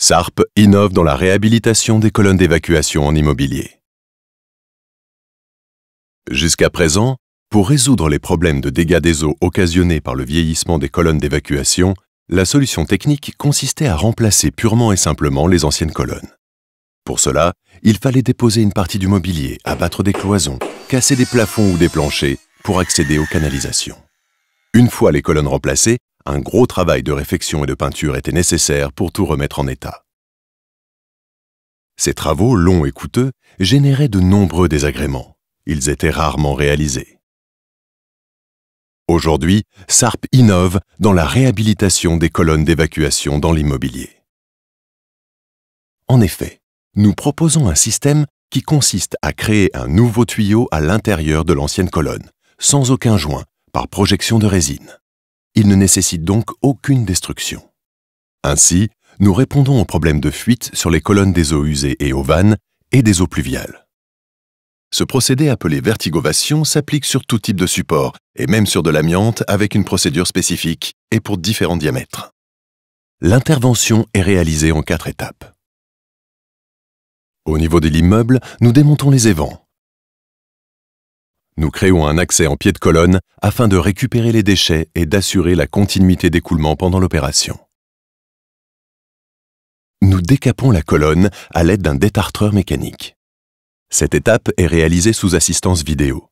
SARP innove dans la réhabilitation des colonnes d'évacuation en immobilier. Jusqu'à présent, pour résoudre les problèmes de dégâts des eaux occasionnés par le vieillissement des colonnes d'évacuation, la solution technique consistait à remplacer purement et simplement les anciennes colonnes. Pour cela, il fallait déposer une partie du mobilier, abattre des cloisons, casser des plafonds ou des planchers pour accéder aux canalisations. Une fois les colonnes remplacées, un gros travail de réfection et de peinture était nécessaire pour tout remettre en état. Ces travaux longs et coûteux généraient de nombreux désagréments. Ils étaient rarement réalisés. Aujourd'hui, SARP innove dans la réhabilitation des colonnes d'évacuation dans l'immobilier. En effet, nous proposons un système qui consiste à créer un nouveau tuyau à l'intérieur de l'ancienne colonne, sans aucun joint, par projection de résine il ne nécessite donc aucune destruction. Ainsi, nous répondons aux problèmes de fuite sur les colonnes des eaux usées et aux vannes et des eaux pluviales. Ce procédé appelé vertigovation s'applique sur tout type de support et même sur de l'amiante avec une procédure spécifique et pour différents diamètres. L'intervention est réalisée en quatre étapes. Au niveau de l'immeuble, nous démontons les évents, nous créons un accès en pied de colonne afin de récupérer les déchets et d'assurer la continuité d'écoulement pendant l'opération. Nous décapons la colonne à l'aide d'un détartreur mécanique. Cette étape est réalisée sous assistance vidéo,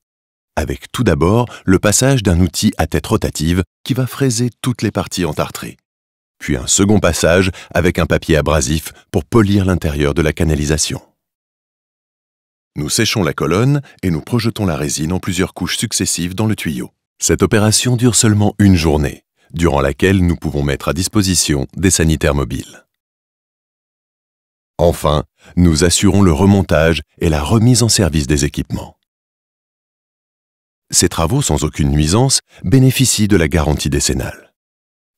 avec tout d'abord le passage d'un outil à tête rotative qui va fraiser toutes les parties entartrées, puis un second passage avec un papier abrasif pour polir l'intérieur de la canalisation. Nous séchons la colonne et nous projetons la résine en plusieurs couches successives dans le tuyau. Cette opération dure seulement une journée, durant laquelle nous pouvons mettre à disposition des sanitaires mobiles. Enfin, nous assurons le remontage et la remise en service des équipements. Ces travaux sans aucune nuisance bénéficient de la garantie décennale.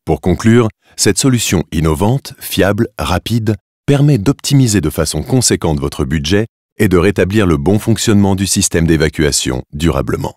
Pour conclure, cette solution innovante, fiable, rapide, permet d'optimiser de façon conséquente votre budget et de rétablir le bon fonctionnement du système d'évacuation durablement.